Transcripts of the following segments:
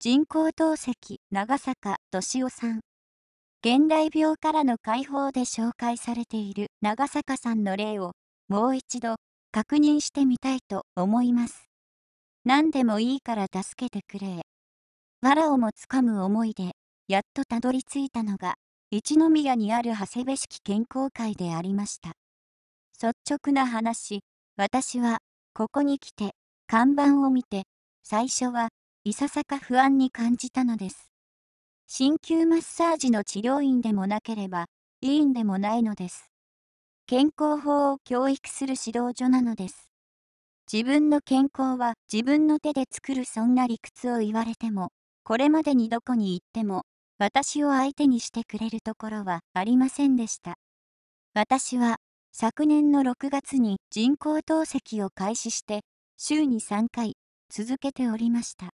人工透析長坂俊夫さん現代病からの解放で紹介されている長坂さんの例をもう一度確認してみたいと思います何でもいいから助けてくれわをもつかむ思いでやっとたどり着いたのが一宮にある長谷部式健康会でありました率直な話私はここに来て看板を見て最初はいささか不安に感じたのです。鍼灸マッサージの治療院でもなければ、医院でもないのです。健康法を教育する指導所なのです。自分の健康は自分の手で作るそんな理屈を言われても、これまでにどこに行っても、私を相手にしてくれるところはありませんでした。私は、昨年の6月に人工透析を開始して、週に3回、続けておりました。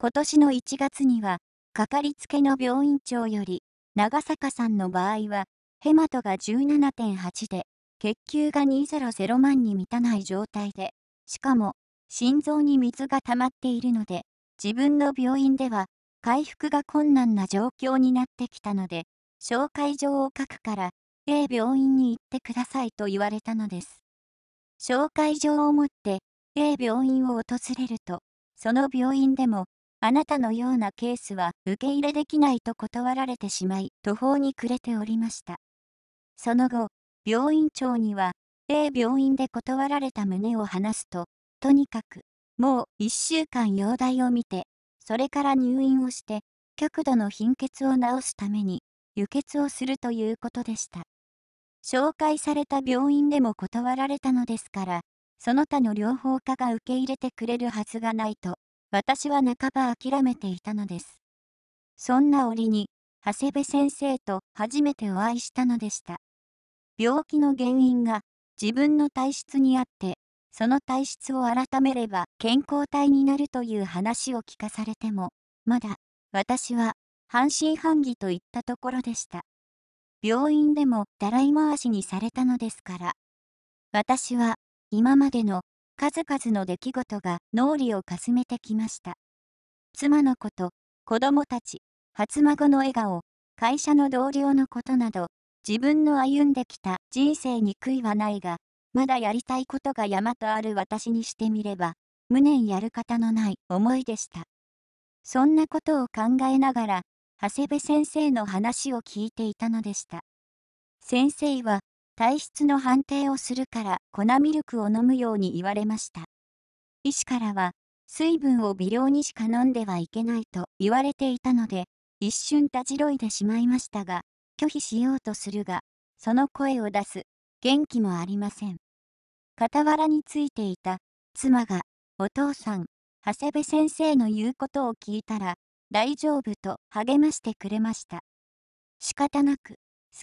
今年の1月には、かかりつけの病院長より、長坂さんの場合は、ヘマトが17.8で、血球が200万に満たない状態で、しかも、心臓に水が溜まっているので、自分の病院では、回復が困難な状況になってきたので、紹介状を書くから、A 病院に行ってくださいと言われたのです。紹介状を持って、A 病院を訪れると、その病院でも、あなたのようなケースは受け入れできないと断られてしまい途方に暮れておりました。その後、病院長には、A 病院で断られた旨を話すと、とにかく、もう1週間容体を見て、それから入院をして、極度の貧血を治すために、輸血をするということでした。紹介された病院でも断られたのですから、その他の療法家が受け入れてくれるはずがないと私は半ば諦めていたのです。そんな折に、長谷部先生と初めてお会いしたのでした。病気の原因が自分の体質にあって、その体質を改めれば健康体になるという話を聞かされても、まだ私は半信半疑といったところでした。病院でもたらい回しにされたのですから。私は今までの数々の出来事が脳裏をかすめてきました。妻のこと、子供たち、初孫の笑顔、会社の同僚のことなど、自分の歩んできた人生に悔いはないが、まだやりたいことが山とある私にしてみれば、無念やる方のない思いでした。そんなことを考えながら、長谷部先生の話を聞いていたのでした。先生は体質の判定をするから粉ミルクを飲むように言われました。医師からは、水分を微量にしか飲んではいけないと言われていたので、一瞬たじろいでしまいましたが、拒否しようとするが、その声を出す、元気もありません。傍らについていた、妻が、お父さん、長谷部先生の言うことを聞いたら、大丈夫と励ましてくれました。仕方なく、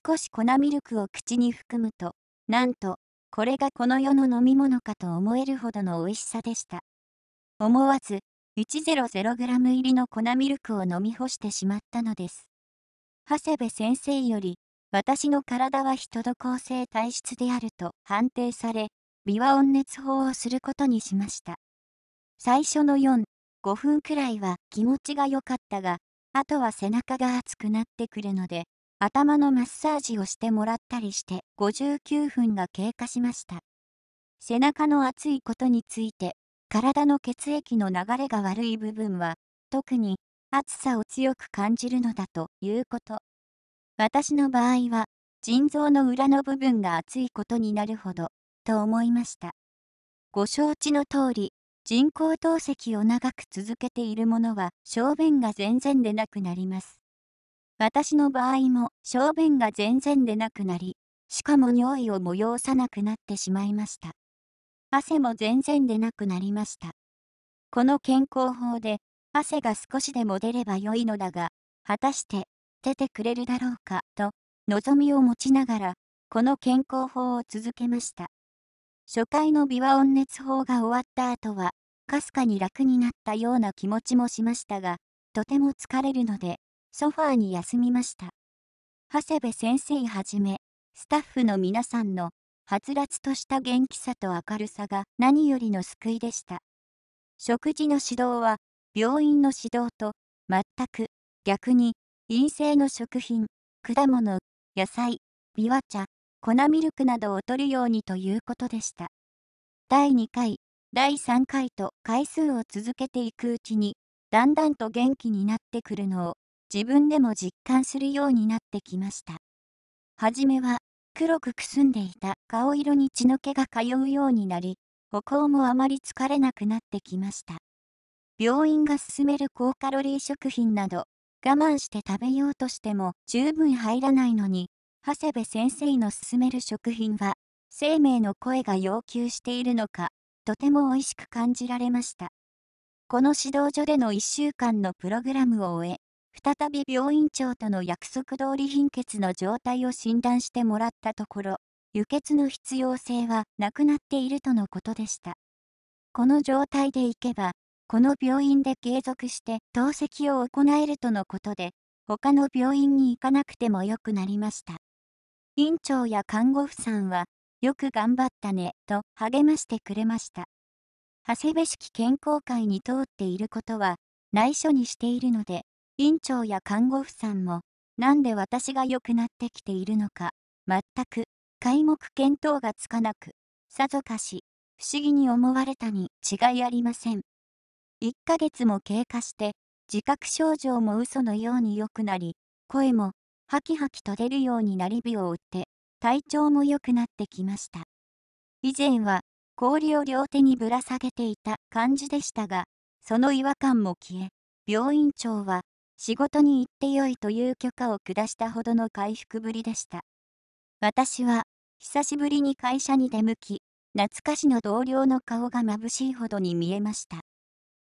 少し粉ミルクを口に含むと、なんと、これがこの世の飲み物かと思えるほどの美味しさでした。思わず、100g 入りの粉ミルクを飲み干してしまったのです。長谷部先生より、私の体は人と構成体質であると判定され、微和温熱法をすることにしました。最初の4、5分くらいは気持ちが良かったが、あとは背中が熱くなってくるので、頭のマッサージをしてもらったりして59分が経過しました背中の熱いことについて体の血液の流れが悪い部分は特に暑さを強く感じるのだということ私の場合は腎臓の裏の部分が熱いことになるほどと思いましたご承知の通り人工透析を長く続けているものは小便が全然でなくなります私の場合も小便が全然出なくなり、しかも尿意を催さなくなってしまいました。汗も全然出なくなりました。この健康法で、汗が少しでも出れば良いのだが、果たして出てくれるだろうかと望みを持ちながら、この健康法を続けました。初回の琵琶温熱法が終わった後は、かすかに楽になったような気持ちもしましたが、とても疲れるので、ソファーに休みました。長谷部先生はじめ、スタッフの皆さんの、はつらつとした元気さと明るさが何よりの救いでした。食事の指導は、病院の指導と、全く、逆に、陰性の食品、果物、野菜、ビワ茶、粉ミルクなどを取るようにということでした。第2回、第3回と回数を続けていくうちに、だんだんと元気になってくるのを自分でも実感するようになってきました。はじめは黒くくすんでいた顔色に血の気が通うようになり、歩行もあまり疲れなくなってきました。病院が勧める高カロリー食品など、我慢して食べようとしても十分入らないのに、長谷部先生の勧める食品は、生命の声が要求しているのか、とても美味しく感じられました。この指導所での1週間のプログラムを終え、再び病院長との約束通り貧血の状態を診断してもらったところ、輸血の必要性はなくなっているとのことでした。この状態でいけば、この病院で継続して透析を行えるとのことで、他の病院に行かなくても良くなりました。院長や看護婦さんは、よく頑張ったね、と励ましてくれました。長谷部式健康会に通っていることは、内緒にしているので、院長や看護婦さんも、なんで私が良くなってきているのか、全く、皆目見当がつかなく、さぞかし、不思議に思われたに違いありません。1ヶ月も経過して、自覚症状も嘘のように良くなり、声も、ハキハキと出るようになり火を打って、体調も良くなってきました。以前は、氷を両手にぶら下げていた感じでしたが、その違和感も消え、病院長は、仕事に行ってよいという許可を下したほどの回復ぶりでした。私は、久しぶりに会社に出向き、懐かしの同僚の顔が眩しいほどに見えました。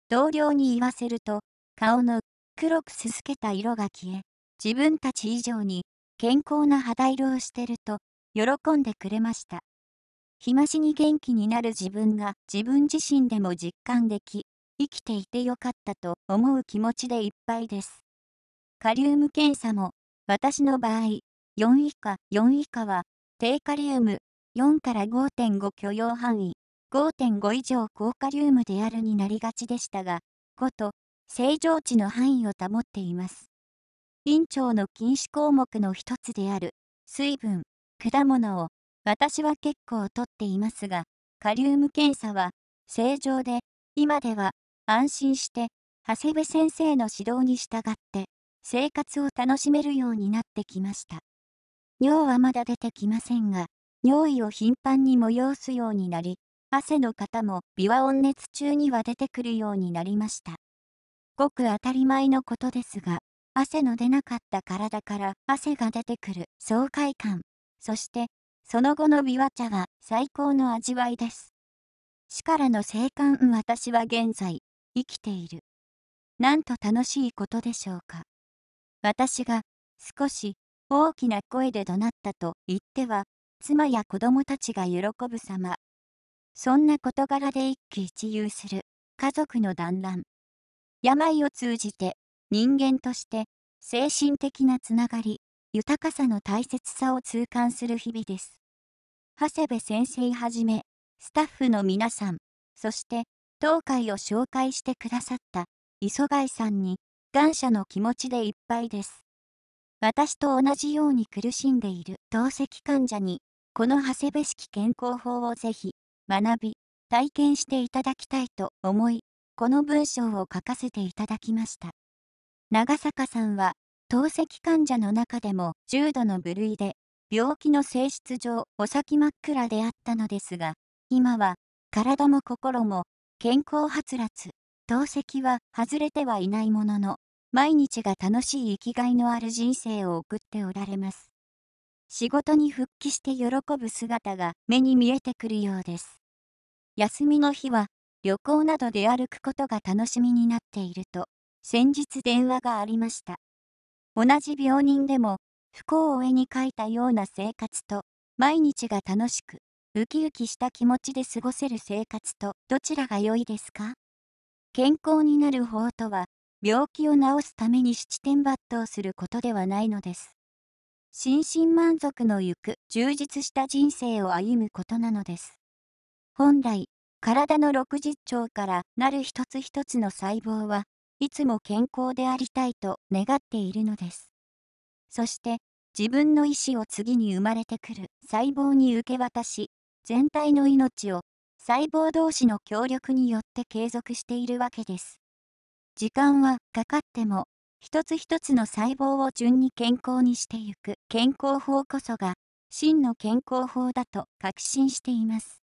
同僚に言わせると、顔の黒くすすけた色が消え、自分たち以上に健康な肌色をしてると、喜んでくれました。日増しに元気になる自分が自分自身でも実感でき、生きていてよかったと思う気持ちでいっぱいです。カリウム検査も、私の場合、4以下、4以下は、低カリウム、4から5.5許容範囲、5.5以上高カリウムであるになりがちでしたが、5と、正常値の範囲を保っています。院長の禁止項目の一つである、水分、果物を、私は結構取っていますが、カリウム検査は、正常で、今では、安心して、長谷部先生の指導に従って生活を楽しめるようになってきました尿はまだ出てきませんが尿意を頻繁に催すようになり汗の方も琵琶温熱中には出てくるようになりましたごく当たり前のことですが汗の出なかった体から汗が出てくる爽快感そしてその後のビワ茶は最高の味わいです死からの生還私は現在生きているなんと楽しいことでしょうか。私が少し大きな声で怒鳴ったと言っては、妻や子供たちが喜ぶ様。そんな事柄で一喜一憂する家族の団らん。病を通じて人間として精神的なつながり、豊かさの大切さを痛感する日々です。長谷部先生はじめ、スタッフの皆さん、そして、東海を紹介してくださった磯貝さんに感謝の気持ちでいっぱいです。私と同じように苦しんでいる透析患者に、この長谷部式健康法をぜひ学び、体験していただきたいと思い、この文章を書かせていただきました。長坂さんは、透析患者の中でも重度の部類で、病気の性質上お先真っ暗であったのですが、今は体も心も健康はつらつ透析は外れてはいないものの、毎日が楽しい生きがいのある人生を送っておられます。仕事に復帰して喜ぶ姿が目に見えてくるようです。休みの日は旅行などで歩くことが楽しみになっていると、先日電話がありました。同じ病人でも不幸を絵に描いたような生活と、毎日が楽しく、ウキウキした気持ちで過ごせる生活とどちらが良いですか健康になる法とは、病気を治すために七点抜刀することではないのです。心身満足のゆく充実した人生を歩むことなのです。本来、体の60兆からなる一つ一つの細胞はいつも健康でありたいと願っているのです。そして、自分の意志を次に生まれてくる細胞に受け渡し、全体の命を細胞同士の協力によって継続しているわけです。時間はかかっても、一つ一つの細胞を順に健康にしてゆく健康法こそが、真の健康法だと確信しています。